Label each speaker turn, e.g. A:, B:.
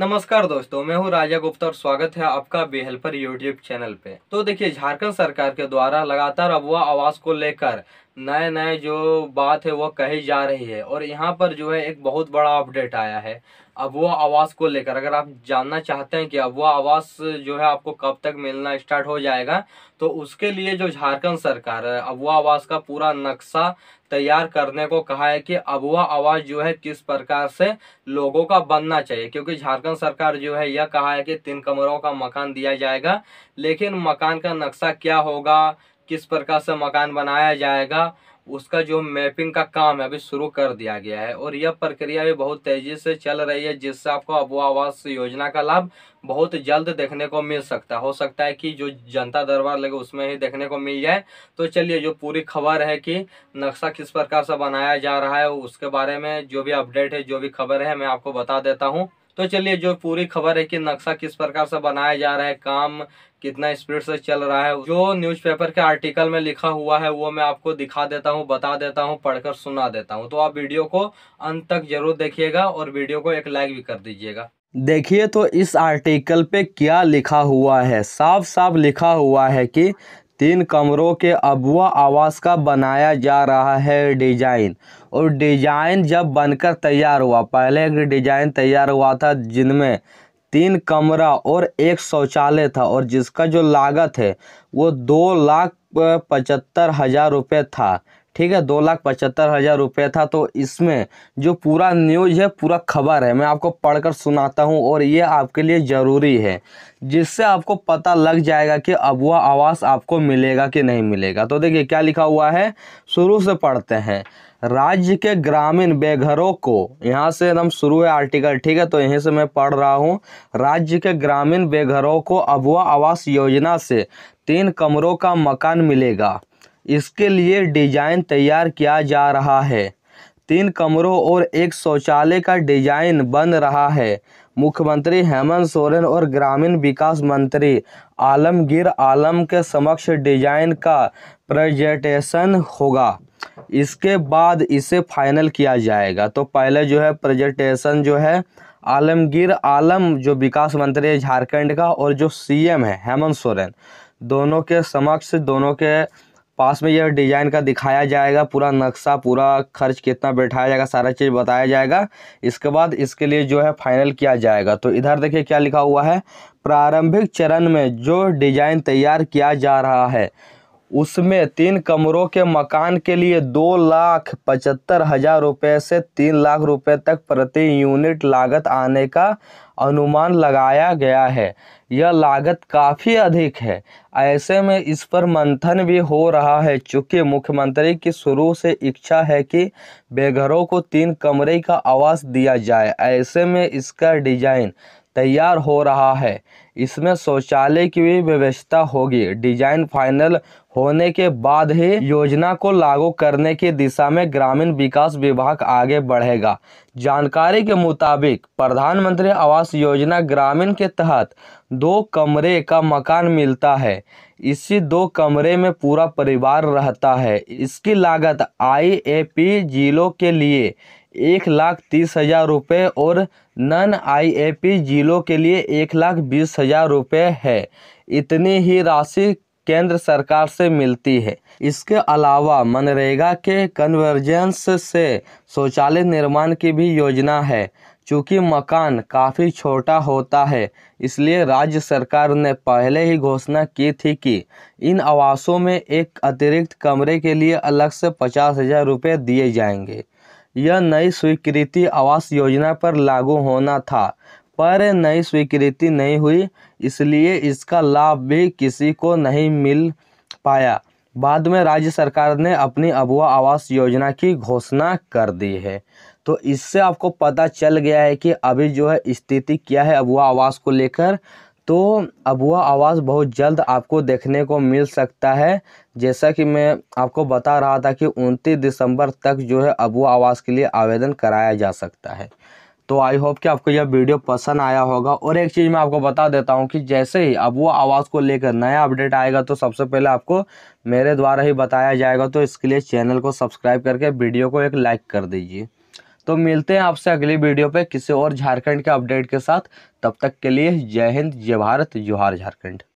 A: नमस्कार दोस्तों मैं हूं राजा गुप्ता और स्वागत है आपका बेहेल्पर यूट्यूब चैनल पे तो देखिए झारखंड सरकार के द्वारा लगातार अबुआ आवास को लेकर नए नए जो बात है वो कही जा रही है और यहाँ पर जो है एक बहुत बड़ा अपडेट आया है अब वो आवाज़ को लेकर अगर आप जानना चाहते हैं कि अब वो आवाज़ जो है आपको कब तक मिलना स्टार्ट हो जाएगा तो उसके लिए जो झारखंड सरकार है अब वो आवाज़ का पूरा नक्शा तैयार करने को कहा है कि अबुआ आवाज़ जो है किस प्रकार से लोगों का बनना चाहिए क्योंकि झारखंड सरकार जो है यह कहा है कि तीन कमरों का मकान दिया जाएगा लेकिन मकान का नक्शा क्या होगा किस प्रकार से मकान बनाया जाएगा उसका जो मैपिंग का काम है अभी शुरू कर दिया गया है और यह प्रक्रिया भी बहुत तेजी से चल रही है जिससे आपको अब आवास योजना का लाभ बहुत जल्द देखने को मिल सकता है हो सकता है कि जो जनता दरबार लगे उसमें ही देखने को मिल जाए तो चलिए जो पूरी खबर है कि नक्शा किस प्रकार से बनाया जा रहा है उसके बारे में जो भी अपडेट है जो भी खबर है मैं आपको बता देता हूँ तो चलिए जो पूरी खबर है कि नक्शा किस प्रकार से बनाया जा रहा है काम कितना स्पीड से चल रहा है जो न्यूज़पेपर के आर्टिकल में लिखा हुआ है वो मैं आपको दिखा देता हूँ बता देता हूँ पढ़कर सुना देता हूँ तो आप वीडियो को अंत तक जरूर देखिएगा और वीडियो को एक लाइक भी कर दीजिएगा देखिए तो इस आर्टिकल पे क्या लिखा हुआ है साफ साफ लिखा हुआ है कि तीन कमरों के अबुआ आवास का बनाया जा रहा है डिजाइन और डिजाइन जब बनकर तैयार हुआ पहले एक डिजाइन तैयार हुआ था जिनमें तीन कमरा और एक शौचालय था और जिसका जो लागत है वो दो लाख पचहत्तर हज़ार रुपये था ठीक है दो लाख पचहत्तर हज़ार रुपये था तो इसमें जो पूरा न्यूज है पूरा खबर है मैं आपको पढ़कर सुनाता हूँ और ये आपके लिए ज़रूरी है जिससे आपको पता लग जाएगा कि अब वह आवास आपको मिलेगा कि नहीं मिलेगा तो देखिए क्या लिखा हुआ है शुरू से पढ़ते हैं राज्य के ग्रामीण बेघरों को यहाँ से एकदम शुरू है आर्टिकल ठीक है तो यहीं से मैं पढ़ रहा हूँ राज्य के ग्रामीण बेघरों को अबुआ आवास योजना से तीन कमरों का मकान मिलेगा इसके लिए डिजाइन तैयार किया जा रहा है तीन कमरों और एक शौचालय का डिजाइन बन रहा है मुख्यमंत्री हेमंत सोरेन और ग्रामीण विकास मंत्री आलमगीर आलम के समक्ष डिजाइन का प्रजेंटेशन होगा इसके बाद इसे फाइनल किया जाएगा तो पहले जो है प्रेजेंटेशन जो है आलमगीर आलम जो विकास मंत्री है झारखंड का और जो सीएम है हेमंत सोरेन दोनों के समक्ष दोनों के पास में यह डिज़ाइन का दिखाया जाएगा पूरा नक्शा पूरा खर्च कितना बैठाया जाएगा सारा चीज़ बताया जाएगा इसके बाद इसके लिए जो है फाइनल किया जाएगा तो इधर देखिए क्या लिखा हुआ है प्रारंभिक चरण में जो डिज़ाइन तैयार किया जा रहा है उसमें तीन कमरों के मकान के लिए दो लाख पचहत्तर हजार रुपये से तीन लाख रुपये तक प्रति यूनिट लागत आने का अनुमान लगाया गया है यह लागत काफ़ी अधिक है ऐसे में इस पर मंथन भी हो रहा है चूँकि मुख्यमंत्री की शुरू से इच्छा है कि बेघरों को तीन कमरे का आवास दिया जाए ऐसे में इसका डिजाइन तैयार हो रहा है इसमें शौचालय की भी व्यवस्था होगी डिजाइन फाइनल होने के बाद ही योजना को लागू करने की दिशा में ग्रामीण विकास विभाग आगे बढ़ेगा जानकारी के मुताबिक प्रधानमंत्री आवास योजना ग्रामीण के तहत दो कमरे का मकान मिलता है इसी दो कमरे में पूरा परिवार रहता है इसकी लागत आईएपी जिलों के लिए एक लाख तीस हजार रुपये और नन आईएपी जिलों के लिए एक लाख बीस हजार हजार रुपये है इतनी ही राशि केंद्र सरकार से मिलती है इसके अलावा मनरेगा के कन्वर्जेंस से शौचालय निर्माण की भी योजना है चूँकि मकान काफ़ी छोटा होता है इसलिए राज्य सरकार ने पहले ही घोषणा की थी कि इन आवासों में एक अतिरिक्त कमरे के लिए अलग से पचास हज़ार रुपये दिए जाएंगे यह नई स्वीकृति आवास योजना पर लागू होना था पर नई स्वीकृति नहीं हुई इसलिए इसका लाभ भी किसी को नहीं मिल पाया बाद में राज्य सरकार ने अपनी अबुआ आवास योजना की घोषणा कर दी है तो इससे आपको पता चल गया है कि अभी जो है स्थिति क्या है अबुआ आवास को लेकर तो अबुआ आवास बहुत जल्द आपको देखने को मिल सकता है जैसा कि मैं आपको बता रहा था कि उनतीस दिसंबर तक जो है अबुआ आवास के लिए आवेदन कराया जा सकता है तो आई होप कि आपको यह वीडियो पसंद आया होगा और एक चीज़ मैं आपको बता देता हूँ कि जैसे ही अब वो आवाज़ को लेकर नया अपडेट आएगा तो सबसे पहले आपको मेरे द्वारा ही बताया जाएगा तो इसके लिए चैनल को सब्सक्राइब करके वीडियो को एक लाइक कर दीजिए तो मिलते हैं आपसे अगली वीडियो पर किसी और झारखंड के अपडेट के साथ तब तक के लिए जय हिंद जय भारत जोहार झारखंड